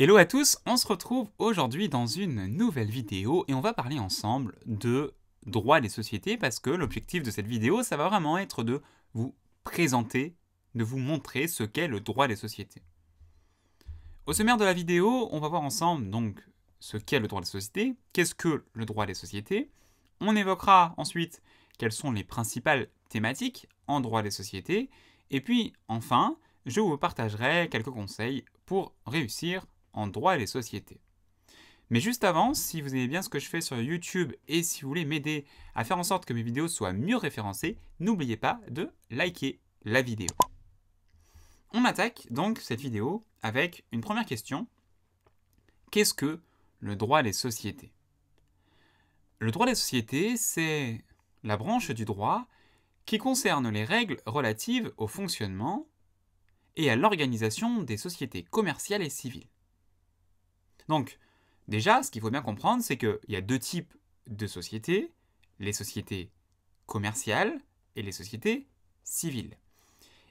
Hello à tous, on se retrouve aujourd'hui dans une nouvelle vidéo et on va parler ensemble de droit des sociétés parce que l'objectif de cette vidéo, ça va vraiment être de vous présenter, de vous montrer ce qu'est le droit des sociétés. Au sommaire de la vidéo, on va voir ensemble donc ce qu'est le droit des sociétés, qu'est-ce que le droit des sociétés, on évoquera ensuite quelles sont les principales thématiques en droit des sociétés et puis enfin, je vous partagerai quelques conseils pour réussir en droit et les sociétés. Mais juste avant, si vous aimez bien ce que je fais sur YouTube et si vous voulez m'aider à faire en sorte que mes vidéos soient mieux référencées, n'oubliez pas de liker la vidéo. On attaque donc cette vidéo avec une première question. Qu'est-ce que le droit des sociétés Le droit des sociétés, c'est la branche du droit qui concerne les règles relatives au fonctionnement et à l'organisation des sociétés commerciales et civiles. Donc, déjà, ce qu'il faut bien comprendre, c'est qu'il y a deux types de sociétés, les sociétés commerciales et les sociétés civiles.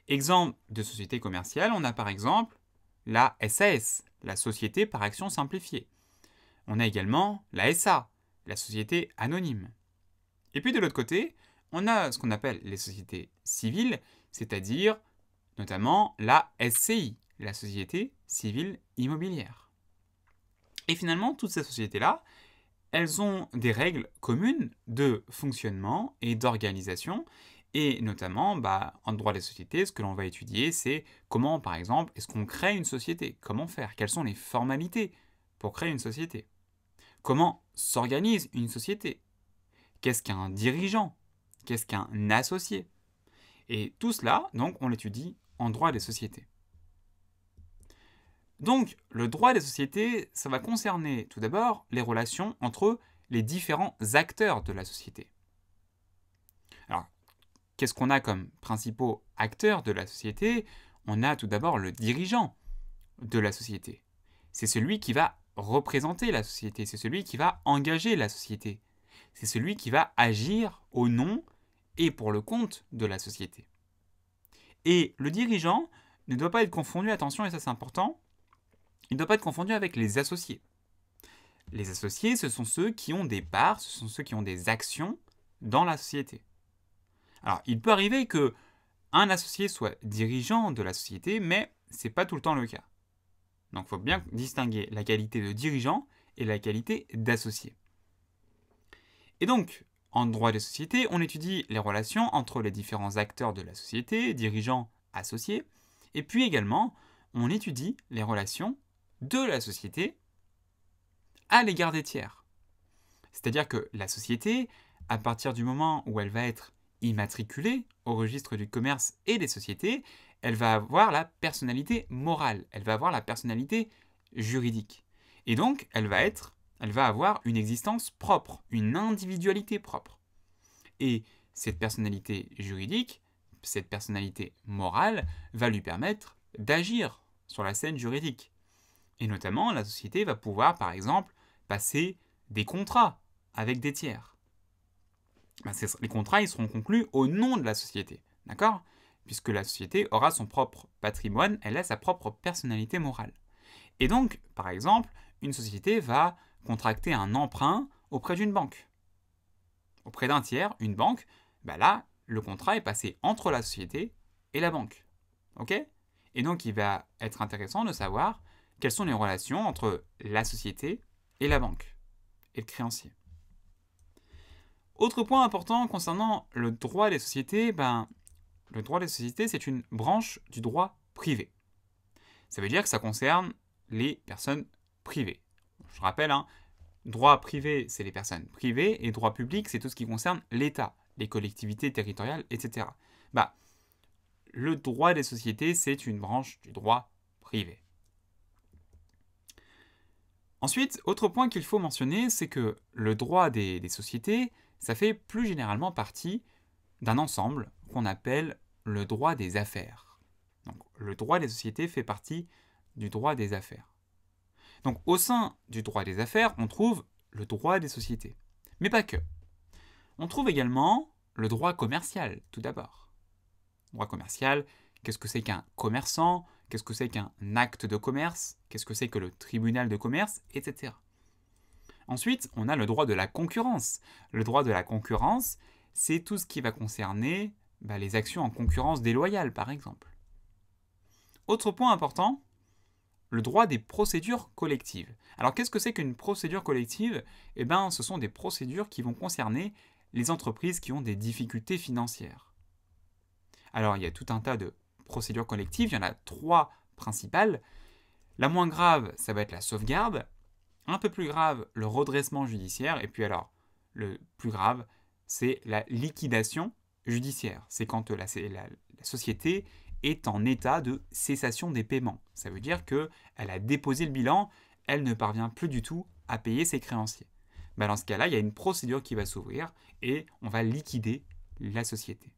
Exemple de société commerciale, on a par exemple la SAS, la Société par Action Simplifiée. On a également la SA, la Société Anonyme. Et puis de l'autre côté, on a ce qu'on appelle les sociétés civiles, c'est-à-dire notamment la SCI, la Société Civile Immobilière. Et finalement, toutes ces sociétés-là, elles ont des règles communes de fonctionnement et d'organisation. Et notamment, bah, en droit des sociétés, ce que l'on va étudier, c'est comment, par exemple, est-ce qu'on crée une société Comment faire Quelles sont les formalités pour créer une société Comment s'organise une société Qu'est-ce qu'un dirigeant Qu'est-ce qu'un associé Et tout cela, donc, on l'étudie en droit des sociétés. Donc, le droit des sociétés, ça va concerner tout d'abord les relations entre les différents acteurs de la société. Alors, qu'est-ce qu'on a comme principaux acteurs de la société On a tout d'abord le dirigeant de la société. C'est celui qui va représenter la société, c'est celui qui va engager la société, c'est celui qui va agir au nom et pour le compte de la société. Et le dirigeant ne doit pas être confondu, attention, et ça c'est important, il ne doit pas être confondu avec les associés. Les associés, ce sont ceux qui ont des parts, ce sont ceux qui ont des actions dans la société. Alors, il peut arriver que un associé soit dirigeant de la société, mais ce n'est pas tout le temps le cas. Donc, il faut bien distinguer la qualité de dirigeant et la qualité d'associé. Et donc, en droit des sociétés, on étudie les relations entre les différents acteurs de la société, dirigeants, associés, et puis également, on étudie les relations de la société à l'égard des tiers. C'est-à-dire que la société, à partir du moment où elle va être immatriculée au registre du commerce et des sociétés, elle va avoir la personnalité morale, elle va avoir la personnalité juridique. Et donc, elle va être, elle va avoir une existence propre, une individualité propre. Et cette personnalité juridique, cette personnalité morale, va lui permettre d'agir sur la scène juridique, et notamment, la société va pouvoir, par exemple, passer des contrats avec des tiers. Bah, les contrats, ils seront conclus au nom de la société, d'accord Puisque la société aura son propre patrimoine, elle a sa propre personnalité morale. Et donc, par exemple, une société va contracter un emprunt auprès d'une banque. Auprès d'un tiers, une banque, ben là, le contrat est passé entre la société et la banque. OK Et donc, il va être intéressant de savoir quelles sont les relations entre la société et la banque et le créancier. Autre point important concernant le droit des sociétés, ben, le droit des sociétés, c'est une branche du droit privé. Ça veut dire que ça concerne les personnes privées. Je rappelle, hein, droit privé, c'est les personnes privées, et droit public, c'est tout ce qui concerne l'État, les collectivités territoriales, etc. Bah, le droit des sociétés, c'est une branche du droit privé. Ensuite, autre point qu'il faut mentionner, c'est que le droit des, sociétés, ça fait plus généralement partie d'un ensemble qu'on appelle le droit des affaires. Donc, le droit des sociétés fait partie du droit des affaires. Donc au sein du droit des affaires, on trouve le droit des sociétés. Mais pas que. On trouve également le droit commercial, tout d'abord. Droit commercial, qu'est-ce que c'est qu'un commerçant qu'est-ce que c'est qu'un acte de commerce, qu'est-ce que c'est que le tribunal de commerce, etc. Ensuite, on a le droit de la concurrence. Le droit de la concurrence, c'est tout ce qui va concerner bah, les actions en concurrence déloyale, par exemple. Autre point important, le droit des procédures collectives. Alors qu'est-ce que c'est qu'une procédure collective Eh bien, ce sont des procédures qui vont concerner les entreprises qui ont des difficultés financières. Alors il y a tout un tas de procédures collectives, il y en a trois principales. La moins grave, ça va être la sauvegarde. Un peu plus grave, le redressement judiciaire. Et puis alors, le plus grave, c'est la liquidation judiciaire. C'est quand la, société est en état de cessation des paiements. Ça veut dire qu'elle a déposé le bilan, elle ne parvient plus du tout à payer ses créanciers. Bah, dans ce cas-là, il y a une procédure qui va s'ouvrir et on va liquider la société.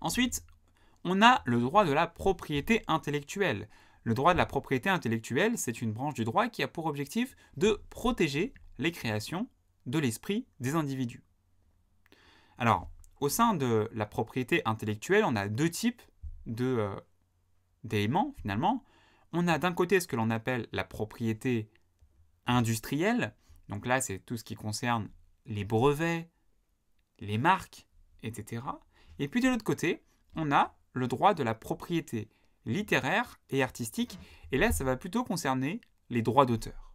Ensuite, on a le droit de la propriété intellectuelle. Le droit de la propriété intellectuelle, c'est une branche du droit qui a pour objectif de protéger les créations de l'esprit des individus. Alors, au sein de la propriété intellectuelle, on a deux types euh, d'éléments de, finalement. On a d'un côté ce que l'on appelle la propriété industrielle. Donc là, c'est tout ce qui concerne les brevets, les marques, etc. Et puis de l'autre côté, on a le droit de la propriété littéraire et artistique, et là ça va plutôt concerner les droits d'auteur.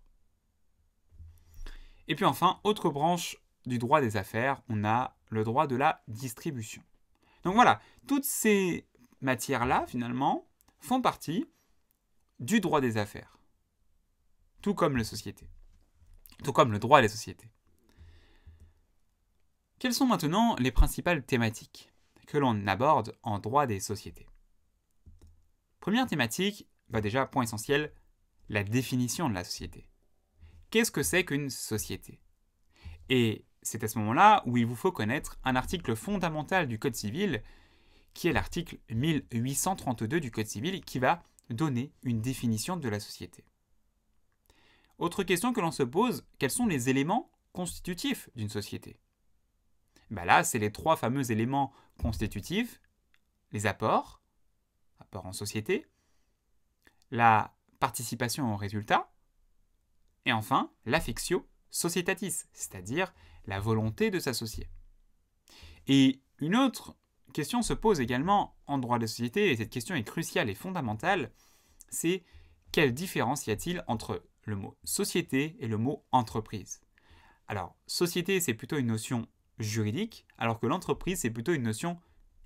Et puis enfin, autre branche du droit des affaires, on a le droit de la distribution. Donc voilà, toutes ces matières-là, finalement, font partie du droit des affaires, tout comme les sociétés, tout comme le droit des sociétés. Quelles sont maintenant les principales thématiques que l'on aborde en droit des sociétés. Première thématique, va déjà, point essentiel, la définition de la société. Qu'est-ce que c'est qu'une société Et c'est à ce moment-là où il vous faut connaître un article fondamental du Code civil, qui est l'article 1832 du Code civil, qui va donner une définition de la société. Autre question que l'on se pose, quels sont les éléments constitutifs d'une société bah Là, c'est les trois fameux éléments constitutive, les apports, apports en société, la participation aux résultats, et enfin l'affectio societatis, c'est-à-dire la volonté de s'associer. Et une autre question se pose également en droit de société, et cette question est cruciale et fondamentale, c'est quelle différence y a-t-il entre le mot société et le mot entreprise Alors, société, c'est plutôt une notion juridique, alors que l'entreprise, c'est plutôt une notion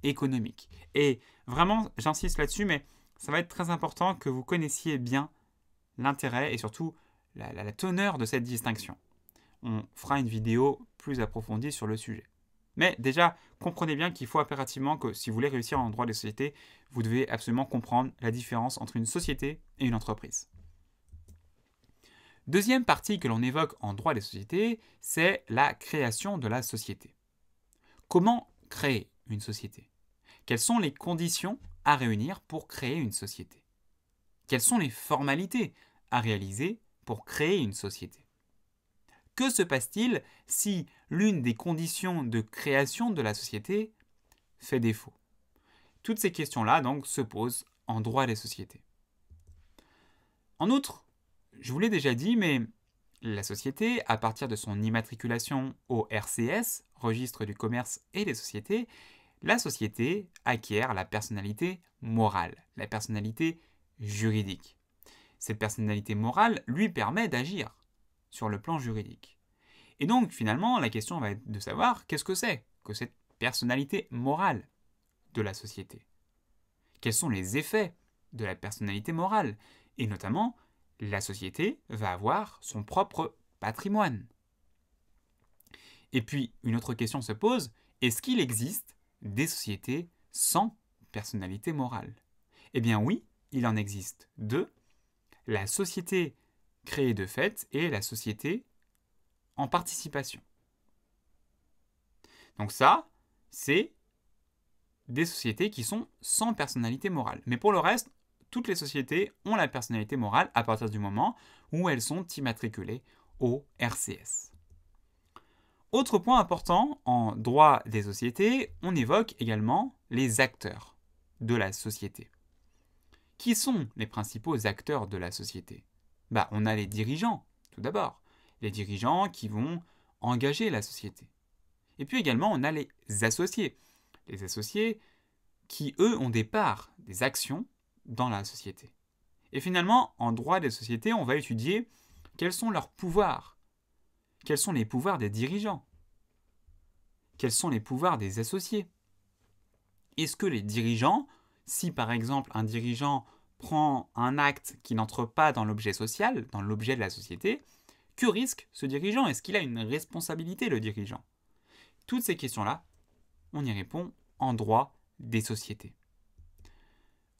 économique. Et vraiment, j'insiste là-dessus, mais ça va être très important que vous connaissiez bien l'intérêt et surtout la, teneur de cette distinction. On fera une vidéo plus approfondie sur le sujet. Mais déjà, comprenez bien qu'il faut impérativement que si vous voulez réussir en droit des sociétés, vous devez absolument comprendre la différence entre une société et une entreprise. Deuxième partie que l'on évoque en droit des sociétés, c'est la création de la société. Comment créer une société Quelles sont les conditions à réunir pour créer une société Quelles sont les formalités à réaliser pour créer une société Que se passe-t-il si l'une des conditions de création de la société fait défaut Toutes ces questions-là donc se posent en droit des sociétés. En outre, je vous l'ai déjà dit, mais la société, à partir de son immatriculation au RCS, Registre du commerce et des sociétés, la société acquiert la personnalité morale, la personnalité juridique. Cette personnalité morale lui permet d'agir sur le plan juridique. Et donc finalement, la question va être de savoir qu'est-ce que c'est que cette personnalité morale de la société Quels sont les effets de la personnalité morale Et notamment, la société va avoir son propre patrimoine. Et puis, une autre question se pose, est-ce qu'il existe des sociétés sans personnalité morale Eh bien oui, il en existe deux, la société créée de fait et la société en participation. Donc ça, c'est des sociétés qui sont sans personnalité morale. Mais pour le reste, toutes les sociétés ont la personnalité morale à partir du moment où elles sont immatriculées au RCS. Autre point important, en droit des sociétés, on évoque également les acteurs de la société. Qui sont les principaux acteurs de la société bah, On a les dirigeants, tout d'abord. Les dirigeants qui vont engager la société. Et puis également, on a les associés. Les associés qui, eux, ont des parts, des actions dans la société. Et finalement, en droit des sociétés, on va étudier quels sont leurs pouvoirs, quels sont les pouvoirs des dirigeants, quels sont les pouvoirs des associés. Est-ce que les dirigeants, si par exemple un dirigeant prend un acte qui n'entre pas dans l'objet social, dans l'objet de la société, que risque ce dirigeant Est-ce qu'il a une responsabilité, le dirigeant Toutes ces questions-là, on y répond en droit des sociétés.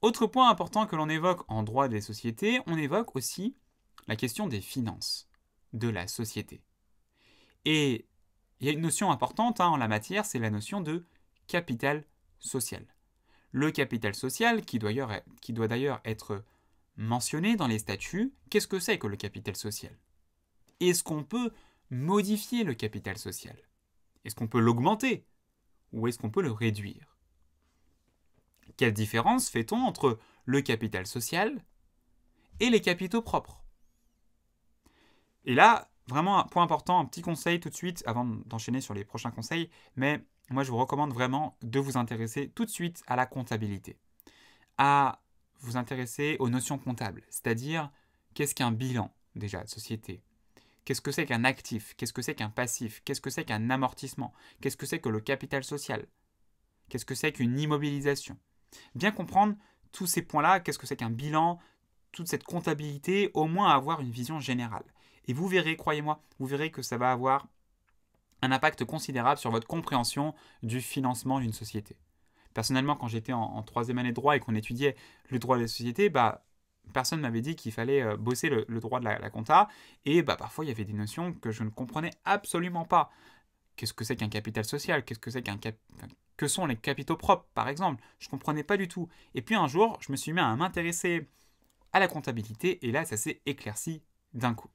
Autre point important que l'on évoque en droit des sociétés, on évoque aussi la question des finances de la société. Et il y a une notion importante hein, en la matière, c'est la notion de capital social. Le capital social, qui doit d'ailleurs être mentionné dans les statuts, qu'est-ce que c'est que le capital social Est-ce qu'on peut modifier le capital social Est-ce qu'on peut l'augmenter Ou est-ce qu'on peut le réduire quelle différence fait-on entre le capital social et les capitaux propres Et là, vraiment un point important, un petit conseil tout de suite avant d'enchaîner sur les prochains conseils, mais moi je vous recommande vraiment de vous intéresser tout de suite à la comptabilité, à vous intéresser aux notions comptables, c'est-à-dire qu'est-ce qu'un bilan déjà de société, qu'est-ce que c'est qu'un actif, qu'est-ce que c'est qu'un passif, qu'est-ce que c'est qu'un amortissement, qu'est-ce que c'est que le capital social, qu'est-ce que c'est qu'une immobilisation, Bien comprendre tous ces points-là, qu'est-ce que c'est qu'un bilan, toute cette comptabilité, au moins avoir une vision générale. Et vous verrez, croyez-moi, vous verrez que ça va avoir un impact considérable sur votre compréhension du financement d'une société. Personnellement, quand j'étais en, troisième année de droit et qu'on étudiait le droit des sociétés, bah, personne ne m'avait dit qu'il fallait euh, bosser le, droit de la, compta. Et bah, parfois, il y avait des notions que je ne comprenais absolument pas. Qu'est-ce que c'est qu'un capital social Qu'est-ce que c'est qu'un que sont les capitaux propres, par exemple. Je ne comprenais pas du tout. Et puis un jour, je me suis mis à m'intéresser à la comptabilité, et là, ça s'est éclairci d'un coup.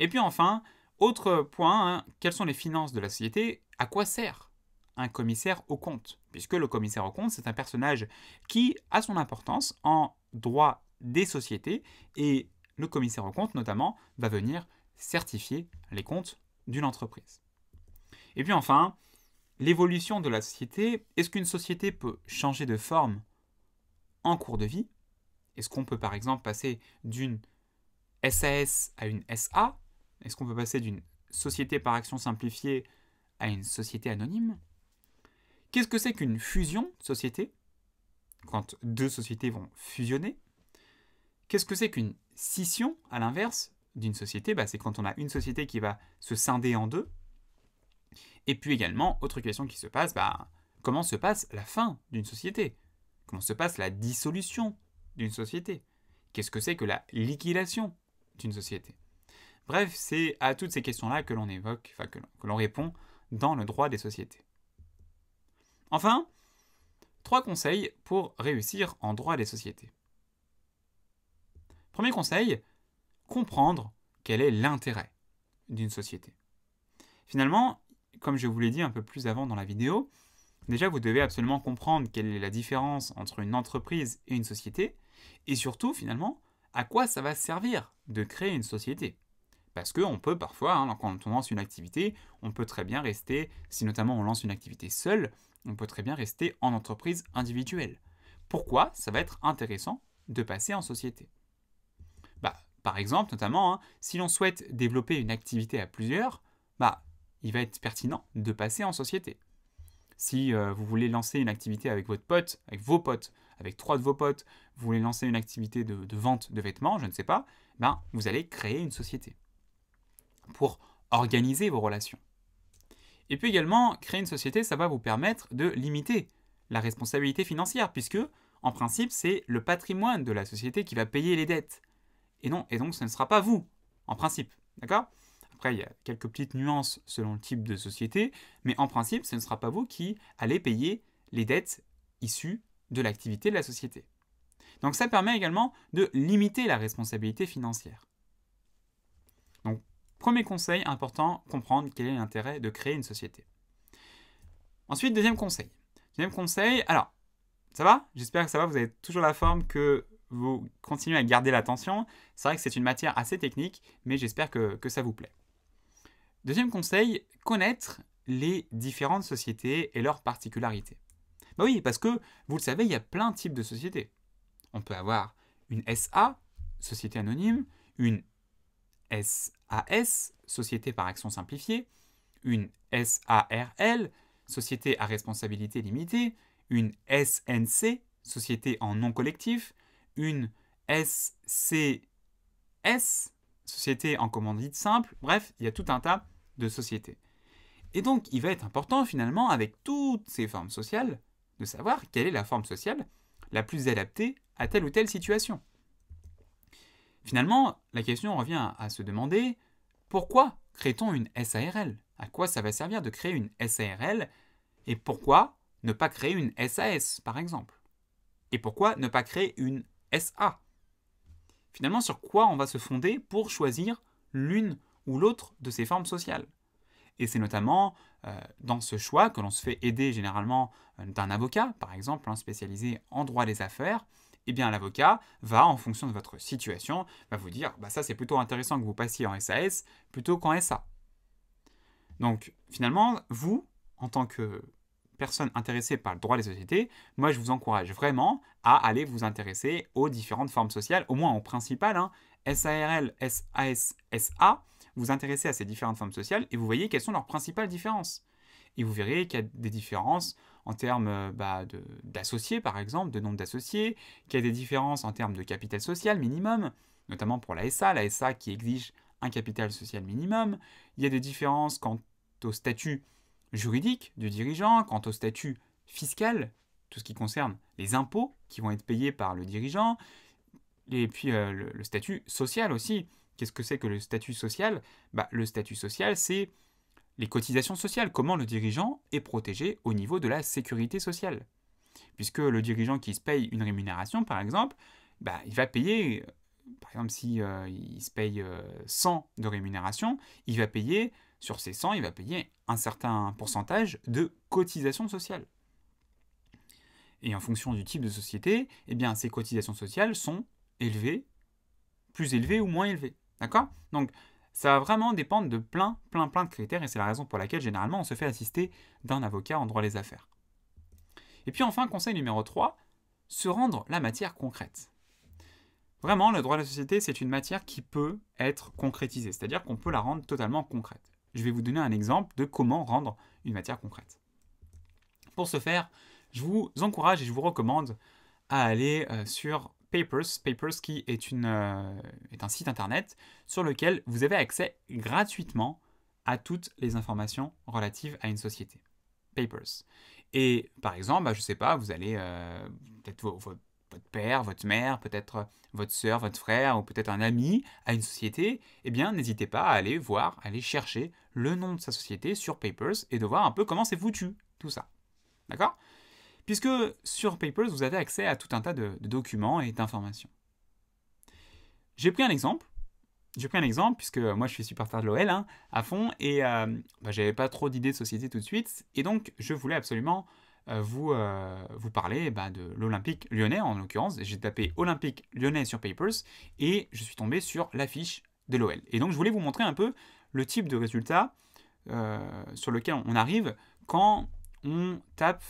Et puis enfin, autre point, hein, quelles sont les finances de la société À quoi sert un commissaire au compte Puisque le commissaire au compte, c'est un personnage qui a son importance en droit des sociétés, et le commissaire au compte, notamment, va venir certifier les comptes d'une entreprise. Et puis enfin, l'évolution de la société, est-ce qu'une société peut changer de forme en cours de vie Est-ce qu'on peut par exemple passer d'une SAS à une SA Est-ce qu'on peut passer d'une société par action simplifiée à une société anonyme Qu'est-ce que c'est qu'une fusion de société Quand deux sociétés vont fusionner Qu'est-ce que c'est qu'une scission, à l'inverse, d'une société bah, C'est quand on a une société qui va se scinder en deux, et puis également, autre question qui se passe, bah, comment se passe la fin d'une société Comment se passe la dissolution d'une société Qu'est-ce que c'est que la liquidation d'une société Bref, c'est à toutes ces questions-là que l'on évoque, enfin que l'on répond dans le droit des sociétés. Enfin, trois conseils pour réussir en droit des sociétés. Premier conseil, comprendre quel est l'intérêt d'une société. Finalement, comme je vous l'ai dit un peu plus avant dans la vidéo, déjà vous devez absolument comprendre quelle est la différence entre une entreprise et une société, et surtout finalement, à quoi ça va servir de créer une société. Parce qu'on peut parfois, hein, quand on lance une activité, on peut très bien rester, si notamment on lance une activité seule, on peut très bien rester en entreprise individuelle. Pourquoi ça va être intéressant de passer en société bah, Par exemple, notamment, hein, si l'on souhaite développer une activité à plusieurs, bah, il va être pertinent de passer en société. Si euh, vous voulez lancer une activité avec votre pote, avec vos potes, avec trois de vos potes, vous voulez lancer une activité de, de vente de vêtements, je ne sais pas, ben, vous allez créer une société pour organiser vos relations. Et puis également, créer une société, ça va vous permettre de limiter la responsabilité financière, puisque, en principe, c'est le patrimoine de la société qui va payer les dettes. Et non, et donc ce ne sera pas vous, en principe. D'accord après, il y a quelques petites nuances selon le type de société, mais en principe, ce ne sera pas vous qui allez payer les dettes issues de l'activité de la société. Donc ça permet également de limiter la responsabilité financière. Donc, premier conseil important, comprendre quel est l'intérêt de créer une société. Ensuite, deuxième conseil. Deuxième conseil, alors, ça va J'espère que ça va, vous avez toujours la forme que vous continuez à garder l'attention. C'est vrai que c'est une matière assez technique, mais j'espère que, que ça vous plaît. Deuxième conseil, connaître les différentes sociétés et leurs particularités. Bah oui, parce que vous le savez, il y a plein de types de sociétés. On peut avoir une SA, société anonyme, une SAS, société par action simplifiée, une SARL, société à responsabilité limitée, une SNC, société en nom collectif, une SCS, société en commandite simple, bref, il y a tout un tas de sociétés. Et donc, il va être important finalement, avec toutes ces formes sociales, de savoir quelle est la forme sociale la plus adaptée à telle ou telle situation. Finalement, la question revient à se demander pourquoi crée-t-on une SARL À quoi ça va servir de créer une SARL Et pourquoi ne pas créer une SAS, par exemple Et pourquoi ne pas créer une SA finalement sur quoi on va se fonder pour choisir l'une ou l'autre de ces formes sociales. Et c'est notamment euh, dans ce choix que l'on se fait aider généralement euh, d'un avocat, par exemple, un hein, spécialisé en droit des affaires. Eh bien, l'avocat va, en fonction de votre situation, va vous dire bah, ça, c'est plutôt intéressant que vous passiez en SAS plutôt qu'en SA. Donc, finalement, vous, en tant que personne intéressée par le droit des sociétés, moi, je vous encourage vraiment à aller vous intéresser aux différentes formes sociales, au moins en principales hein, SARL, SAS, SA, vous intéressez à ces différentes formes sociales et vous voyez quelles sont leurs principales différences. Et vous verrez qu'il y a des différences en termes euh, bah, d'associés, par exemple, de nombre d'associés, qu'il y a des différences en termes de capital social minimum, notamment pour la SA, la SA qui exige un capital social minimum. Il y a des différences quant au statut juridique du dirigeant, quant au statut fiscal tout ce qui concerne les impôts qui vont être payés par le dirigeant, et puis euh, le, statut social aussi. Qu'est-ce que c'est que le statut social bah, Le statut social, c'est les cotisations sociales, comment le dirigeant est protégé au niveau de la sécurité sociale. Puisque le dirigeant qui se paye une rémunération, par exemple, bah, il va payer, euh, par exemple, si euh, se paye 100 de rémunération, il va payer, sur ces 100, il va payer un certain pourcentage de cotisations sociales. Et en fonction du type de société, eh bien, ces cotisations sociales sont élevées, plus élevées ou moins élevées. D'accord Donc, ça va vraiment dépendre de plein, plein, plein de critères, et c'est la raison pour laquelle, généralement, on se fait assister d'un avocat en droit des affaires. Et puis enfin, conseil numéro 3, se rendre la matière concrète. Vraiment, le droit de la société, c'est une matière qui peut être concrétisée, c'est-à-dire qu'on peut la rendre totalement concrète. Je vais vous donner un exemple de comment rendre une matière concrète. Pour ce faire, je vous encourage et je vous recommande à aller euh, sur Papers, Papers qui euh, est, un site internet sur lequel vous avez accès gratuitement à toutes les informations relatives à une société. Papers. Et par exemple, bah, je ne sais pas, vous allez euh, peut-être votre, père, votre mère, peut-être votre soeur, votre frère ou peut-être un ami à une société, eh bien n'hésitez pas à aller voir, aller chercher le nom de sa société sur Papers et de voir un peu comment c'est foutu tout ça. D'accord puisque sur Papers, vous avez accès à tout un tas de, documents et d'informations. J'ai pris un exemple. J'ai pris un exemple, puisque moi je suis supporter de l'OL hein, à fond, et je euh, n'avais bah, j'avais pas trop d'idées de société tout de suite, et donc je voulais absolument euh, vous, euh, vous parler bah, de l'Olympique lyonnais en l'occurrence. J'ai tapé Olympique lyonnais sur Papers, et je suis tombé sur l'affiche de l'OL. Et donc je voulais vous montrer un peu le type de résultat sur lequel on arrive quand on tape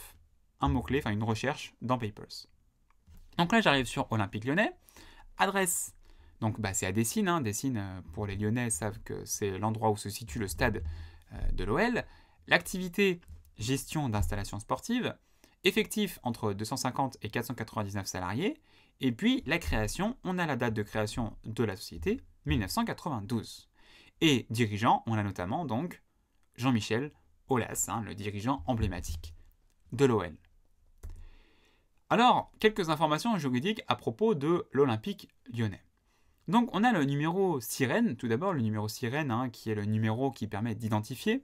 un mot-clé, enfin une recherche dans Papers. Donc là, j'arrive sur Olympique lyonnais. Adresse. Donc bah, c'est à Dessine. Hein. Dessine, euh, pour les Lyonnais, savent que c'est l'endroit où se situe le stade euh, de l'OL. L'activité gestion d'installations sportives. Effectif entre 250 et 499 salariés. Et puis la création, on a la date de création de la société, 1992. Et dirigeant, on a notamment donc Jean-Michel Aulas, hein, le dirigeant emblématique de l'OL. Alors, quelques informations juridiques à propos de l'Olympique lyonnais. Donc, on a le numéro sirène, tout d'abord, le numéro sirène, hein, qui est le numéro qui permet d'identifier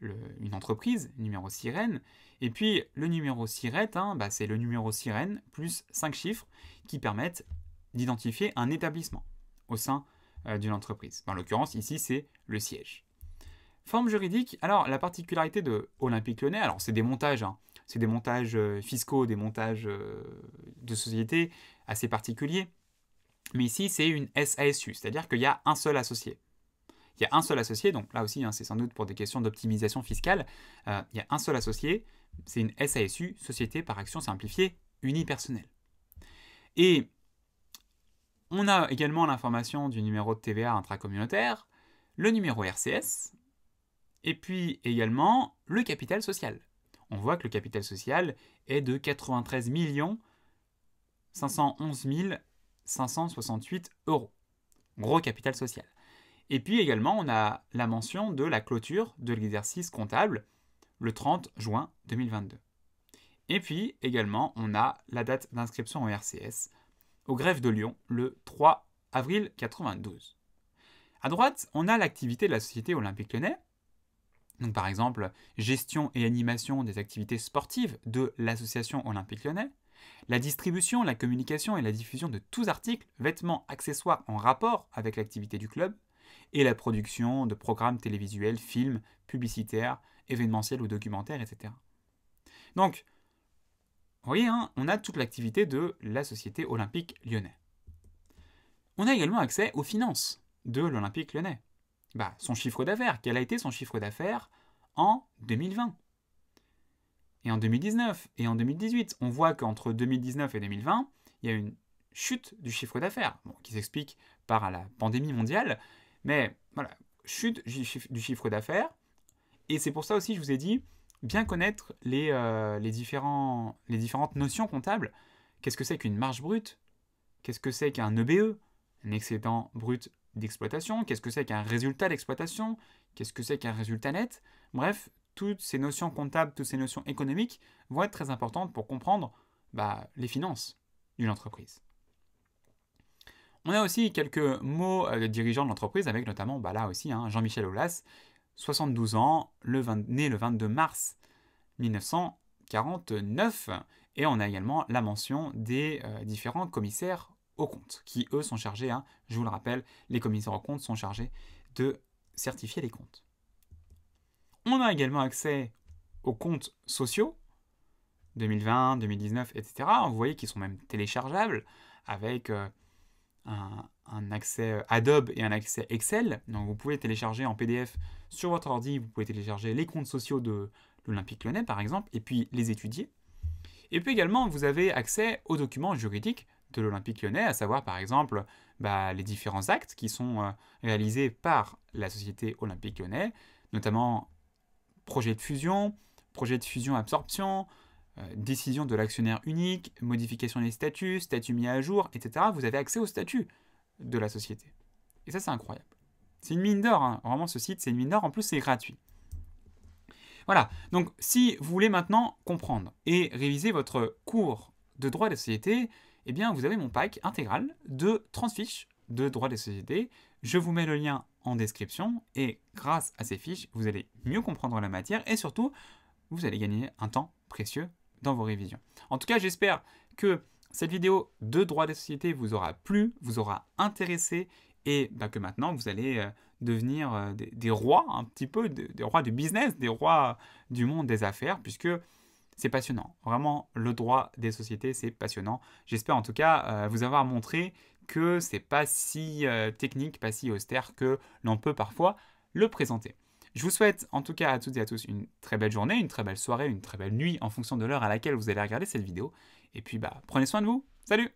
une entreprise, numéro sirène. Et puis, le numéro sirette, hein, bah, c'est le numéro sirène plus 5 chiffres qui permettent d'identifier un établissement au sein euh, d'une entreprise. En l'occurrence, ici, c'est le siège. Forme juridique, alors la particularité de l'Olympique lyonnais, alors c'est des montages, hein, c'est des montages euh, fiscaux, des montages euh, de sociétés assez particuliers. Mais ici, c'est une SASU, c'est-à-dire qu'il y a un seul associé. Il y a un seul associé, donc là aussi, hein, c'est sans doute pour des questions d'optimisation fiscale, euh, il y a un seul associé, c'est une SASU, Société par Action Simplifiée Unipersonnelle. Et on a également l'information du numéro de TVA intracommunautaire, le numéro RCS, et puis également le capital social on voit que le capital social est de 93 511 568 euros. Gros capital social. Et puis également, on a la mention de la clôture de l'exercice comptable le 30 juin 2022. Et puis également, on a la date d'inscription au RCS au greffe de Lyon le 3 avril 92. À droite, on a l'activité de la Société olympique Lyonnais. Donc par exemple, gestion et animation des activités sportives de l'Association olympique lyonnais, la distribution, la communication et la diffusion de tous articles, vêtements, accessoires en rapport avec l'activité du club, et la production de programmes télévisuels, films, publicitaires, événementiels ou documentaires, etc. Donc, vous voyez, hein, on a toute l'activité de la Société olympique lyonnais. On a également accès aux finances de l'Olympique lyonnais. Bah, son chiffre d'affaires. Quel a été son chiffre d'affaires en 2020 et en 2019 et en 2018 On voit qu'entre 2019 et 2020, il y a une chute du chiffre d'affaires, qui s'explique par la pandémie mondiale, mais voilà, chute du chiffre d'affaires. Et c'est pour ça aussi, je vous ai dit, bien connaître euh, les, différents, les différentes notions comptables. Qu'est-ce que c'est qu'une marge brute Qu'est-ce que c'est qu'un EBE e? Un excédent brut d'exploitation, qu'est-ce que c'est qu'un résultat d'exploitation, qu'est-ce que c'est qu'un résultat net. Bref, toutes ces notions comptables, toutes ces notions économiques vont être très importantes pour comprendre bah, les finances d'une entreprise. On a aussi quelques mots de euh, dirigeants de l'entreprise, avec notamment bah, là aussi hein, Jean-Michel Aulas, 72 ans, né le 22 mars 1949. Et on a également la mention des euh, différents commissaires aux comptes, qui eux sont chargés, hein, je vous le rappelle, les commissaires aux comptes sont chargés de certifier les comptes. On a également accès aux comptes sociaux, 2020, 2019, etc. Vous voyez qu'ils sont même téléchargeables avec euh, un, un, accès euh, Adobe et un accès Excel. Donc vous pouvez télécharger en PDF sur votre ordi, vous pouvez télécharger les comptes sociaux de l'Olympique lyonnais par exemple, et puis les étudier. Et puis également, vous avez accès aux documents juridiques de l'Olympique lyonnais, à savoir par exemple bah, les différents actes qui sont euh, réalisés par la Société Olympique lyonnais, notamment projet de fusion, projet de fusion-absorption, euh, décision de l'actionnaire unique, modification des statuts, statut mis à jour, etc. Vous avez accès au statut de la société. Et ça, c'est incroyable. C'est une mine d'or, hein. vraiment ce site, c'est une mine d'or, en plus c'est gratuit. Voilà, donc si vous voulez maintenant comprendre et réviser votre cours de droit des sociétés, eh bien, vous avez mon pack intégral de 30 de droit des sociétés. Je vous mets le lien en description et grâce à ces fiches, vous allez mieux comprendre la matière et surtout, vous allez gagner un temps précieux dans vos révisions. En tout cas, j'espère que cette vidéo de droit des sociétés vous aura plu, vous aura intéressé et bah, que maintenant vous allez euh, devenir euh, des, rois un petit peu, des, des rois du business, des rois du monde des affaires, puisque c'est passionnant. Vraiment, le droit des sociétés, c'est passionnant. J'espère en tout cas euh, vous avoir montré que c'est pas si euh, technique, pas si austère que l'on peut parfois le présenter. Je vous souhaite en tout cas à toutes et à tous une très belle journée, une très belle soirée, une très belle nuit en fonction de l'heure à laquelle vous allez regarder cette vidéo. Et puis bah prenez soin de vous. Salut